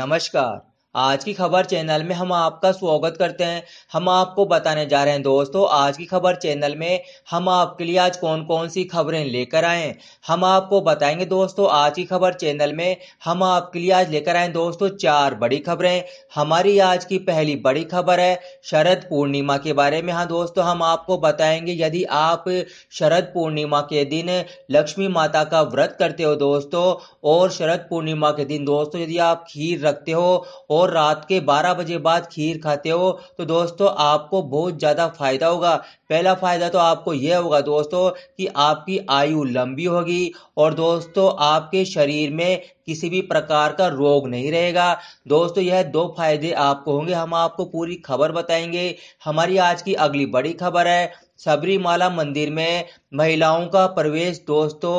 नमस्कार आज की खबर चैनल में हम आपका स्वागत करते हैं हम आपको बताने जा रहे हैं दोस्तों आज की खबर चैनल में हम आपके लिए आज कौन कौन सी खबरें लेकर आए हम आपको बताएंगे दोस्तों आज की खबर चैनल में हम आपके लिए आज लेकर आए दोस्तों चार बड़ी खबरें हमारी आज की पहली बड़ी खबर है शरद पूर्णिमा के बारे में हाँ दोस्तों हम आपको बताएंगे यदि आप शरद पूर्णिमा के दिन लक्ष्मी माता का व्रत करते हो दोस्तों और शरद पूर्णिमा के दिन दोस्तों यदि आप खीर रखते हो और और रात के 12 बजे बाद खीर खाते हो तो दोस्तों आपको बहुत ज़्यादा फायदा होगा पहला फ़ायदा तो आपको यह होगा दोस्तों कि आपकी आयु लंबी होगी और दोस्तों आपके शरीर में किसी भी प्रकार का रोग नहीं रहेगा दोस्तों यह दो फायदे आपको होंगे हम आपको पूरी खबर बताएंगे हमारी आज की अगली बड़ी खबर है सबरीमाला मंदिर में महिलाओं का प्रवेश दोस्तों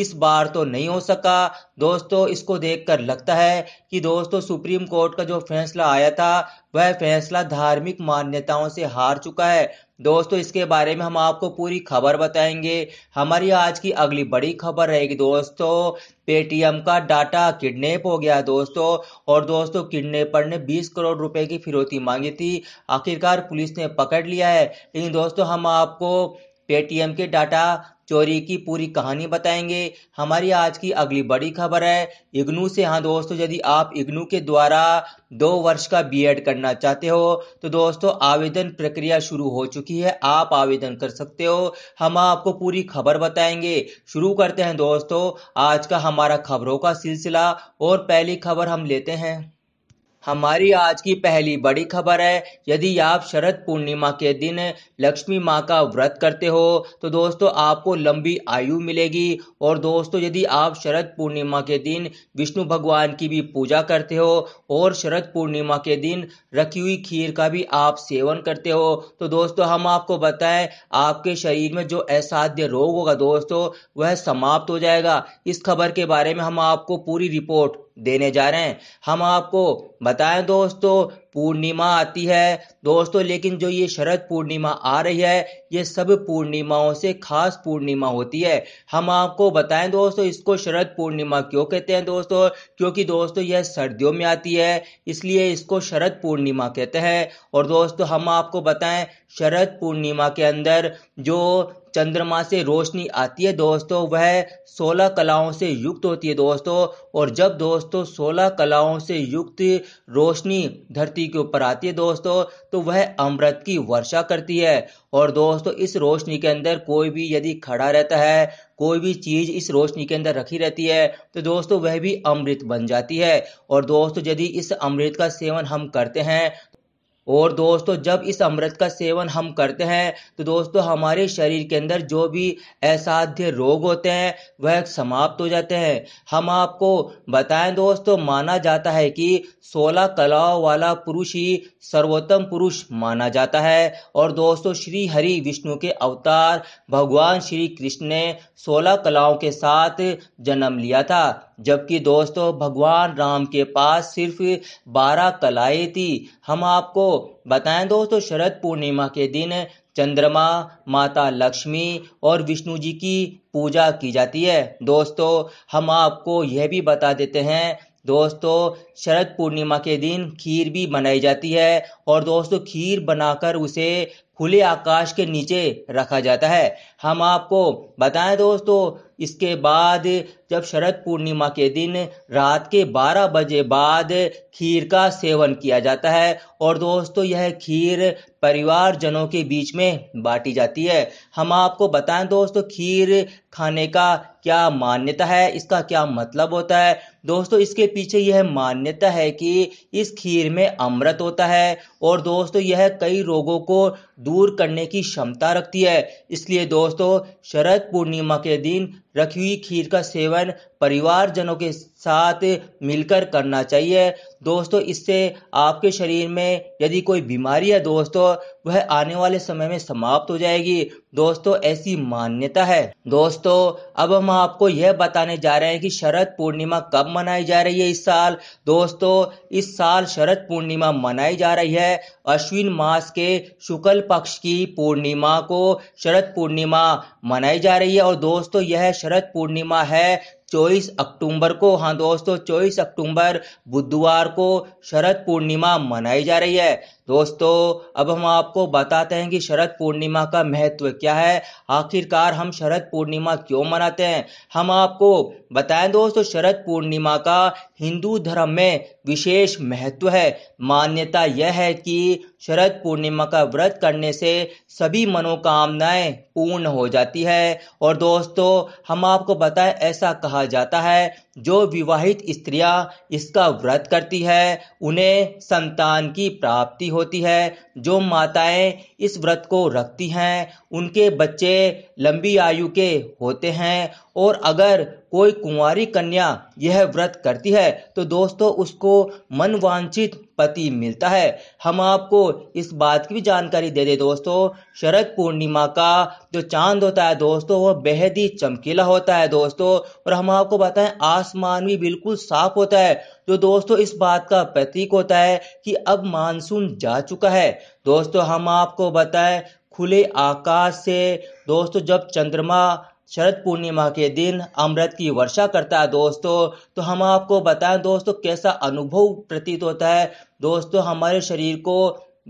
इस बार तो नहीं हो सका दोस्तों इसको देखकर लगता है कि दोस्तों सुप्रीम कोर्ट का जो फैसला आया था वह फैसला धार्मिक मान्यताओं से हार चुका है दोस्तों इसके बारे में हम आपको पूरी खबर बताएंगे हमारी आज की अगली बड़ी खबर रहेगी दोस्तों पेटीएम का डाटा किडनैप हो गया दोस्तों और दोस्तों किडनेपर ने 20 करोड़ रुपए की फिरौती मांगी थी आखिरकार पुलिस ने पकड़ लिया है लेकिन दोस्तों हम आपको पेटीएम के डाटा चोरी की पूरी कहानी बताएंगे हमारी आज की अगली बड़ी खबर है इग्नू से हाँ दोस्तों यदि आप इग्नू के द्वारा दो वर्ष का बीएड करना चाहते हो तो दोस्तों आवेदन प्रक्रिया शुरू हो चुकी है आप आवेदन कर सकते हो हम आपको पूरी खबर बताएंगे शुरू करते हैं दोस्तों आज का हमारा खबरों का सिलसिला और पहली खबर हम लेते हैं हमारी आज की पहली बड़ी खबर है यदि आप शरद पूर्णिमा के दिन लक्ष्मी माँ का व्रत करते हो तो दोस्तों आपको लंबी आयु मिलेगी और दोस्तों यदि आप शरद पूर्णिमा के दिन विष्णु भगवान की भी पूजा करते हो और शरद पूर्णिमा के दिन रखी हुई खीर का भी आप सेवन करते हो तो दोस्तों हम आपको बताएं आपके शरीर में जो असाध्य रोग होगा दोस्तों वह समाप्त हो जाएगा इस खबर के बारे में हम आपको पूरी रिपोर्ट देने जा रहे हैं हम आपको बताएं दोस्तों पूर्णिमा आती है दोस्तों लेकिन जो ये शरद पूर्णिमा आ रही है ये सब पूर्णिमाओं से खास पूर्णिमा होती है हम आपको बताएं दोस्तों इसको शरद पूर्णिमा क्यों कहते हैं दोस्तों क्योंकि दोस्तों यह सर्दियों में आती है इसलिए इसको शरद पूर्णिमा कहते हैं और दोस्तों हम आपको बताएं शरद पूर्णिमा के अंदर जो चंद्रमा से रोशनी आती है दोस्तों वह सोलह कलाओं से युक्त होती है दोस्तों और जब दोस्तों सोलह कलाओं से युक्त रोशनी धरती धरती के ऊपर आती है दोस्तों तो वह अमृत की वर्षा करती है और दोस्तों इस रोशनी के अंदर कोई भी यदि खड़ा रहता है कोई भी चीज़ इस रोशनी के अंदर रखी रहती है तो दोस्तों वह भी अमृत बन जाती है और दोस्तों यदि इस अमृत का सेवन हम करते हैं और दोस्तों जब इस अमृत का सेवन हम करते हैं तो दोस्तों हमारे शरीर के अंदर जो भी असाध्य रोग होते हैं वह समाप्त हो जाते हैं हम आपको बताएं दोस्तों माना जाता है कि सोलह कलाओं वाला पुरुष ही सर्वोत्तम पुरुष माना जाता है और दोस्तों श्री हरि विष्णु के अवतार भगवान श्री कृष्ण ने सोलह कलाओं के साथ जन्म लिया था जबकि दोस्तों भगवान राम के पास सिर्फ बारह कलाएं थी हम आपको बताएं दोस्तों शरद पूर्णिमा के दिन चंद्रमा माता लक्ष्मी और विष्णु जी की पूजा की जाती है दोस्तों हम आपको यह भी बता देते हैं दोस्तों शरद पूर्णिमा के दिन खीर भी बनाई जाती है और दोस्तों खीर बनाकर उसे खुले आकाश के नीचे रखा जाता है हम आपको बताएं दोस्तों इसके बाद जब शरद पूर्णिमा के दिन रात के 12 बजे बाद खीर का सेवन किया जाता है और दोस्तों यह खीर परिवारजनों के बीच में बांटी जाती है हम आपको बताएं दोस्तों खीर खाने का क्या मान्यता है इसका क्या मतलब होता है दोस्तों इसके पीछे यह मान्य मान्यता है कि इस खीर में अमृत होता है और दोस्तों यह कई रोगों को दूर करने की क्षमता रखती है इसलिए दोस्तों शरद पूर्णिमा के दिन रखी हुई खीर का सेवन परिवारजनों के साथ मिलकर करना चाहिए दोस्तों इससे आपके शरीर में यदि कोई बीमारी है दोस्तों वह आने वाले समय में समाप्त हो जाएगी दोस्तों ऐसी मान्यता है दोस्तों अब हम आपको यह बताने जा रहे हैं कि शरद पूर्णिमा कब मनाई जा रही है इस साल दोस्तों इस साल शरद पूर्णिमा मनाई जा रही है अश्विन मास के शुक्ल पक्ष की पूर्णिमा को शरद पूर्णिमा मनाई जा रही है और दोस्तों यह शरद पूर्णिमा है चौबीस अक्टूबर को हाँ दोस्तों चौबीस अक्टूबर बुधवार को शरद पूर्णिमा मनाई जा रही है दोस्तों अब हम आपको बताते हैं कि शरद पूर्णिमा का महत्व क्या है आखिरकार हम शरद पूर्णिमा क्यों मनाते हैं हम आपको बताएं दोस्तों शरद पूर्णिमा का हिंदू धर्म में विशेष महत्व है मान्यता यह है कि शरद पूर्णिमा का व्रत करने से सभी मनोकामनाएं पूर्ण हो जाती है और दोस्तों हम आपको बताएं ऐसा कहा जाता है जो विवाहित स्त्रियां इसका व्रत करती है उन्हें संतान की प्राप्ति होती है जो माताएं इस व्रत को रखती हैं उनके बच्चे लंबी आयु के होते हैं और अगर कोई कुंवारी कन्या यह व्रत करती है तो दोस्तों उसको मनवांछित पति मिलता है हम आपको इस बात की भी जानकारी दे दें दोस्तों शरद पूर्णिमा का जो चांद होता है दोस्तों वह बेहद ही चमकीला होता है दोस्तों और हम आपको बताएं आज आसमान भी बिल्कुल साफ होता है जो तो दोस्तों इस बात का प्रतीक होता है कि अब मानसून जा चुका है दोस्तों हम आपको बताएं खुले आकाश से दोस्तों जब चंद्रमा शरद पूर्णिमा के दिन अमृत की वर्षा करता है दोस्तों तो हम आपको बताएं दोस्तों कैसा अनुभव प्रतीत होता है दोस्तों हमारे शरीर को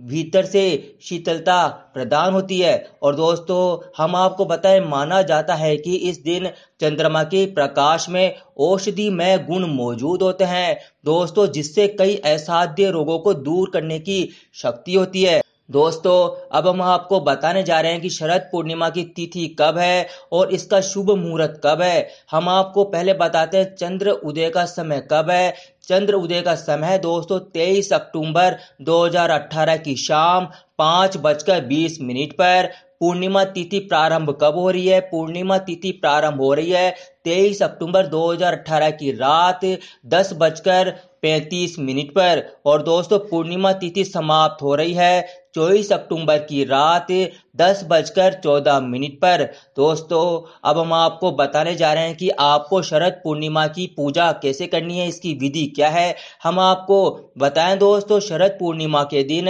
भीतर से शीतलता प्रदान होती है और दोस्तों हम आपको बताएं माना जाता है कि इस दिन चंद्रमा के प्रकाश में औषधिमय गुण मौजूद होते हैं दोस्तों जिससे कई असाध्य रोगों को दूर करने की शक्ति होती है दोस्तों अब हम आपको बताने जा रहे हैं कि शरद पूर्णिमा की तिथि कब है और इसका शुभ मुहूर्त कब है हम आपको पहले बताते हैं चंद्र उदय का समय कब है चंद्र उदय का समय दोस्तों तेईस अक्टूबर 2018 की शाम पाँच बजकर बीस मिनट पर पूर्णिमा तिथि प्रारंभ कब हो रही है पूर्णिमा तिथि प्रारंभ हो रही है तेईस अक्टूबर 2018 की रात दस बजकर पैंतीस मिनट पर और दोस्तों पूर्णिमा तिथि समाप्त हो रही है 24 अक्टूबर की रात दस बजकर चौदह मिनट पर दोस्तों अब हम आपको बताने जा रहे हैं कि आपको शरद पूर्णिमा की पूजा कैसे करनी है इसकी विधि क्या है हम आपको बताएं दोस्तों शरद पूर्णिमा के दिन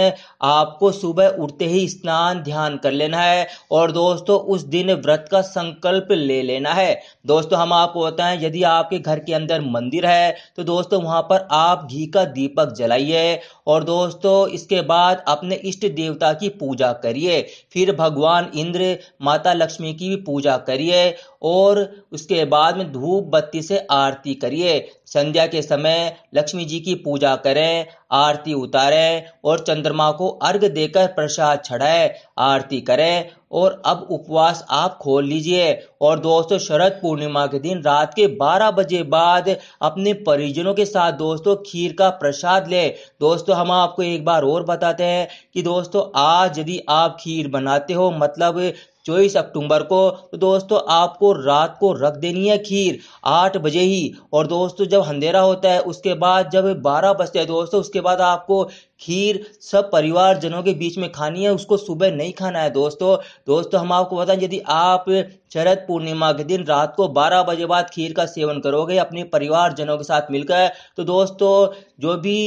आपको सुबह उठते ही स्नान ध्यान कर लेना है और दोस्तों उस दिन व्रत का संकल्प ले लेना है दोस्तों हम आपको बताएं यदि आपके घर के अंदर मंदिर है तो दोस्तों वहां पर आप घी का दीपक जलाइए और दोस्तों इसके बाद अपने इष्ट देवता की पूजा करिए फिर भगवान इंद्र माता लक्ष्मी की भी पूजा करिए और उसके बाद में धूप बत्ती से आरती करिए संध्या के समय लक्ष्मी जी की पूजा करें आरती उतारें और चंद्रमा को अर्घ देकर प्रसाद चढ़ाएं आरती करें और अब उपवास आप खोल लीजिए और दोस्तों शरद पूर्णिमा के दिन रात के 12 बजे बाद अपने परिजनों के साथ दोस्तों खीर का प्रसाद ले दोस्तों हम आपको एक बार और बताते हैं कि दोस्तों आज यदि आप खीर बनाते हो मतलब चौबीस अक्टूबर को तो दोस्तों आपको रात को रख देनी है खीर आठ बजे ही और दोस्तों जब अंधेरा होता है उसके बाद जब बारह बजते हैं दोस्तों उसके बाद आपको खीर सब परिवार जनों के बीच में खानी है उसको सुबह नहीं खाना है दोस्तों दोस्तों हम आपको बताएं यदि आप शरद पूर्णिमा के दिन रात को 12 बजे बाद खीर का सेवन करोगे अपने परिवार जनों के साथ मिलकर तो दोस्तों जो भी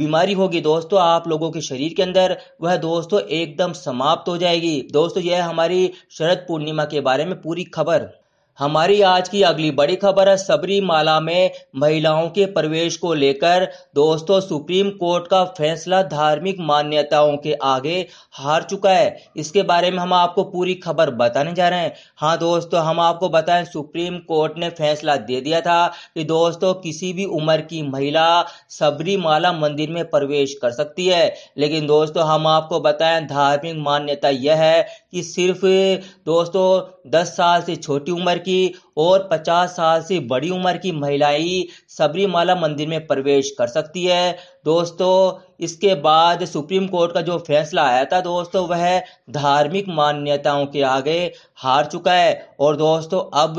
बीमारी होगी दोस्तों आप लोगों के शरीर के अंदर वह दोस्तों एकदम समाप्त हो जाएगी दोस्तों यह हमारी शरद पूर्णिमा के बारे में पूरी खबर हमारी आज की अगली बड़ी खबर है सबरीमाला में महिलाओं के प्रवेश को लेकर दोस्तों सुप्रीम कोर्ट का फैसला धार्मिक मान्यताओं के आगे हार चुका है इसके बारे में हम आपको पूरी खबर बताने जा रहे हैं हाँ दोस्तों हम आपको बताएं सुप्रीम कोर्ट ने फैसला दे दिया था कि दोस्तों किसी भी उम्र की महिला सबरीमाला मंदिर में प्रवेश कर सकती है लेकिन दोस्तों हम आपको बताएं धार्मिक मान्यता यह है कि सिर्फ दोस्तों दस साल से छोटी उम्र की और 50 साल से बड़ी उम्र की महिलाएं सबरीमाला मंदिर में प्रवेश कर सकती है दोस्तों इसके बाद सुप्रीम कोर्ट का जो फैसला आया था दोस्तों वह धार्मिक मान्यताओं के आगे हार चुका है और दोस्तों अब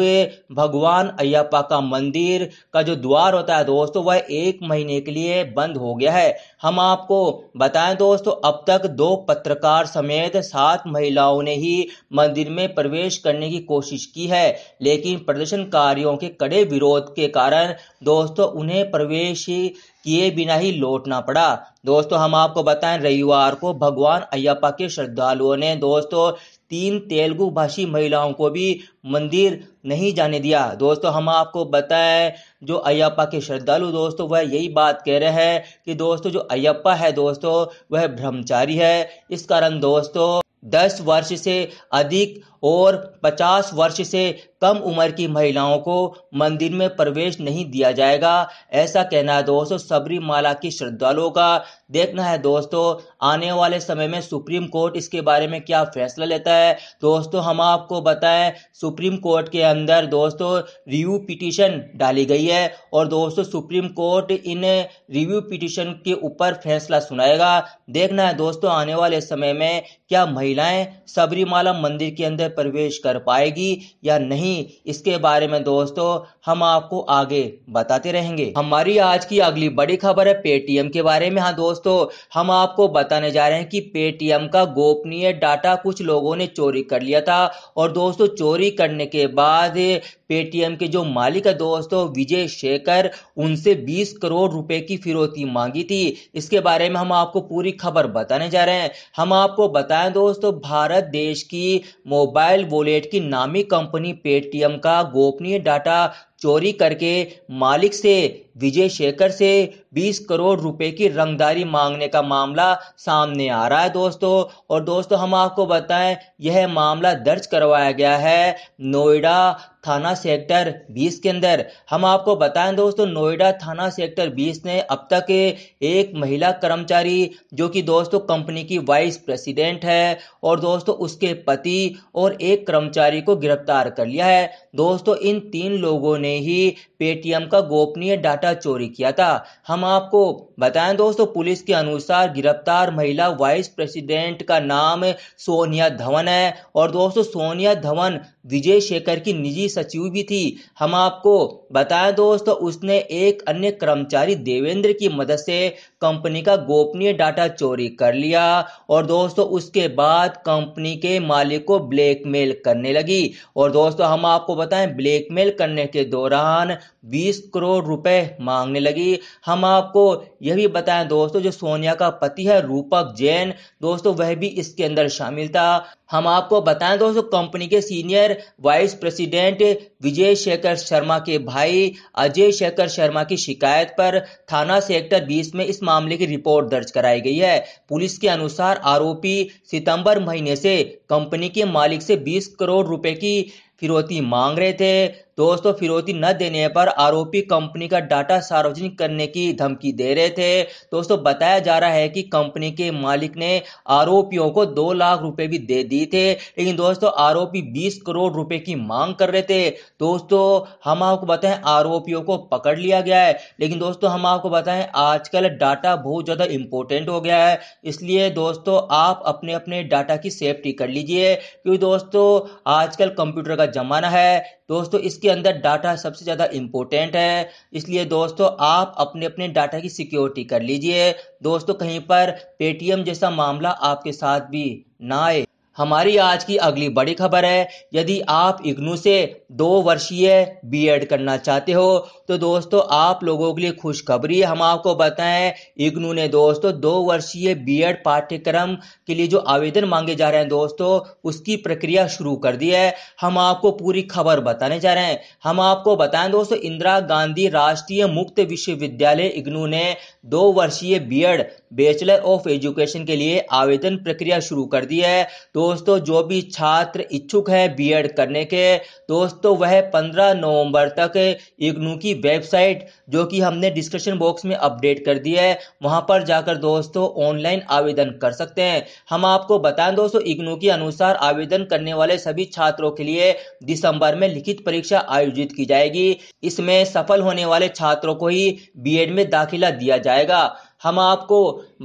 भगवान अयप्पा का मंदिर का जो द्वार होता है दोस्तों वह एक महीने के लिए बंद हो गया है हम आपको बताएं दोस्तों अब तक दो पत्रकार समेत सात महिलाओं ने ही मंदिर में प्रवेश करने की कोशिश की है लेकिन प्रदर्शनकारियों के कड़े विरोध के कारण दोस्तों उन्हें प्रवेश किए बिना ही लौटना पड़ा दोस्तों हम आपको बताएं रविवार को भगवान अयप्पा के श्रद्धालुओं ने दोस्तों तीन तेलुगु भाषी महिलाओं को भी मंदिर नहीं जाने दिया दोस्तों हम आपको बताएं जो अयप्पा के श्रद्धालु दोस्तों वह यही बात कह रहे हैं कि दोस्तों जो अयप्पा है दोस्तों वह ब्रह्मचारी है इस कारण दोस्तों दस वर्ष से अधिक और 50 वर्ष से कम उम्र की महिलाओं को मंदिर में प्रवेश नहीं दिया जाएगा ऐसा कहना है दोस्तों सबरीमाला की श्रद्धालुओं का देखना है दोस्तों आने वाले समय में सुप्रीम कोर्ट इसके बारे में क्या फैसला लेता है दोस्तों हम आपको बताएं सुप्रीम कोर्ट के अंदर दोस्तों रिव्यू पिटिशन डाली गई है और दोस्तों सुप्रीम कोर्ट इन रिव्यू पिटिशन के ऊपर फैसला सुनाएगा देखना है दोस्तों आने वाले समय में क्या महिलाएं सबरीमाला मंदिर के अंदर प्रवेश कर पाएगी या नहीं इसके बारे में दोस्तों हम आपको आगे बताते रहेंगे हमारी आज की अगली बड़ी खबर है पेटीएम के बारे में हाँ दोस्तों हम आपको बताने जा रहे हैं कि पेटीएम का गोपनीय डाटा कुछ लोगों ने चोरी कर लिया था और दोस्तों चोरी करने के बाद पेटीएम के जो मालिक है दोस्तों विजय शेखर उनसे 20 करोड़ रुपए की फिरौती मांगी थी इसके बारे में हम आपको पूरी खबर बताने जा रहे हैं हम आपको बताएं दोस्तों भारत देश की मोबाइल वॉलेट की नामी कंपनी पेटीएम का गोपनीय डाटा चोरी करके मालिक से विजय शेखर से 20 करोड़ रुपए की रंगदारी मांगने का मामला सामने आ रहा है दोस्तों और दोस्तों हम आपको बताएं यह मामला दर्ज करवाया गया है नोएडा थाना सेक्टर 20 के अंदर हम आपको बताएं दोस्तों नोएडा थाना सेक्टर 20 ने अब तक एक महिला कर्मचारी जो कि दोस्तों कंपनी की वाइस प्रेसिडेंट है और दोस्तों उसके पति और एक कर्मचारी को गिरफ्तार कर लिया है दोस्तों इन तीन लोगों ने ही पेटीएम का गोपनीय डाटा चोरी किया था हम आपको बताएं दोस्तों पुलिस के अनुसार गिरफ्तार महिला वाइस प्रेसिडेंट का नाम सोनिया धवन है और दोस्तों सोनिया धवन विजय शेखर की निजी सचिव भी थी हम आपको बताएं दोस्तों उसने एक अन्य कर्मचारी देवेंद्र की मदद से कंपनी का गोपनीय डाटा चोरी कर लिया और दोस्तों उसके बाद कंपनी के मालिक को ब्लैकमेल करने लगी और दोस्तों हम आपको बताएं ब्लैकमेल करने के दौरान 20 करोड़ रुपए मांगने लगी हम आपको यह भी बताएं दोस्तों जो सोनिया का पति है रूपक जैन दोस्तों वह भी इसके अंदर शामिल था हम आपको बताएं दोस्तों कंपनी के senior vice president Vijay Shekhar Sharma के भाई अजय शेखर शर्मा की शिकायत पर थाना सेक्टर 20 में इस मामले की रिपोर्ट दर्ज कराई गई है पुलिस के अनुसार आरोपी सितंबर महीने से कंपनी के मालिक से 20 करोड़ रुपए की फिरौती मांग रहे थे दोस्तों फिरौती न देने पर आरोपी कंपनी का डाटा सार्वजनिक करने की धमकी दे रहे थे दोस्तों बताया जा रहा है कि कंपनी के मालिक ने आरोपियों को दो लाख रुपए भी दे दिए थे लेकिन दोस्तों आरोपी बीस करोड़ रुपए की मांग कर रहे थे दोस्तों हम आपको बताएं आरोपियों को पकड़ लिया गया है लेकिन दोस्तों हम आपको बताएं आजकल डाटा बहुत ज़्यादा इंपॉर्टेंट हो गया है इसलिए दोस्तों आप अपने अपने डाटा की सेफ्टी कर लीजिए क्योंकि दोस्तों आजकल कंप्यूटर का जमाना है दोस्तों इस इसके अंदर डाटा सबसे ज़्यादा इम्पोर्टेंट है इसलिए दोस्तों आप अपने अपने डाटा की सिक्योरिटी कर लीजिए दोस्तों कहीं पर पेटीएम जैसा मामला आपके साथ भी ना आए हमारी आज की अगली बड़ी खबर है यदि आप इग्नू से दो वर्षीय बीएड करना चाहते हो तो दोस्तों आप लोगों के लिए खुशखबरी हम आपको बताएं इग्नू ने दोस्तों दो वर्षीय बीएड पाठ्यक्रम के लिए जो आवेदन मांगे जा रहे हैं दोस्तों उसकी प्रक्रिया शुरू कर दी है हम आपको पूरी खबर बताने जा रहे हैं हम आपको बताएं दोस्तों इंदिरा गांधी राष्ट्रीय मुक्त विश्वविद्यालय इग्नू ने दो वर्षीय बी बैचलर ऑफ एजुकेशन के लिए आवेदन प्रक्रिया शुरू कर दी है तो दोस्तों जो भी छात्र इच्छुक है बीएड करने के दोस्तों वह 15 नवंबर तक इग्नू की वेबसाइट जो कि हमने डिस्क्रिप्शन बॉक्स में अपडेट कर दी है वहां पर जाकर दोस्तों ऑनलाइन आवेदन कर सकते हैं हम आपको बताएं दोस्तों इग्नू के अनुसार आवेदन करने वाले सभी छात्रों के लिए दिसंबर में लिखित परीक्षा आयोजित की जाएगी इसमें सफल होने वाले छात्रों को ही बी में दाखिला दिया जाएगा हम आपको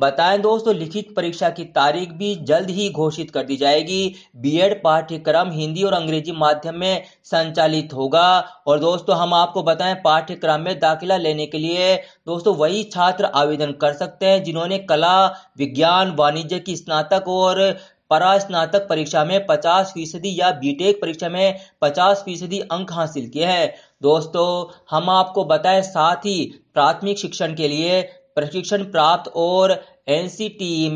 बताएं दोस्तों लिखित परीक्षा की तारीख भी जल्द ही घोषित कर दी जाएगी बीएड पाठ्यक्रम हिंदी और अंग्रेजी माध्यम में संचालित होगा और दोस्तों हम आपको बताएं पाठ्यक्रम में दाखिला लेने के लिए दोस्तों वही छात्र आवेदन कर सकते हैं जिन्होंने कला विज्ञान वाणिज्य की स्नातक और परास्नातक परीक्षा में पचास फीसदी या बीटेक परीक्षा में पचास फीसदी अंक हासिल किए हैं दोस्तों हम आपको बताएं साथ ही प्राथमिक शिक्षण के लिए प्रशिक्षण प्राप्त और एन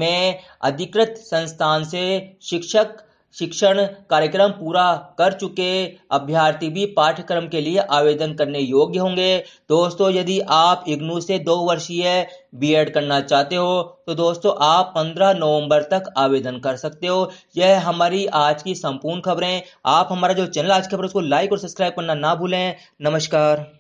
में अधिकृत संस्थान से शिक्षक शिक्षण कार्यक्रम पूरा कर चुके अभ्यर्थी भी पाठ्यक्रम के लिए आवेदन करने योग्य होंगे दोस्तों यदि आप इग्नू से दो वर्षीय बीएड करना चाहते हो तो दोस्तों आप 15 नवंबर तक आवेदन कर सकते हो यह हमारी आज की संपूर्ण खबरें आप हमारा जो चैनल आज खबर उसको लाइक और सब्सक्राइब करना ना भूलें नमस्कार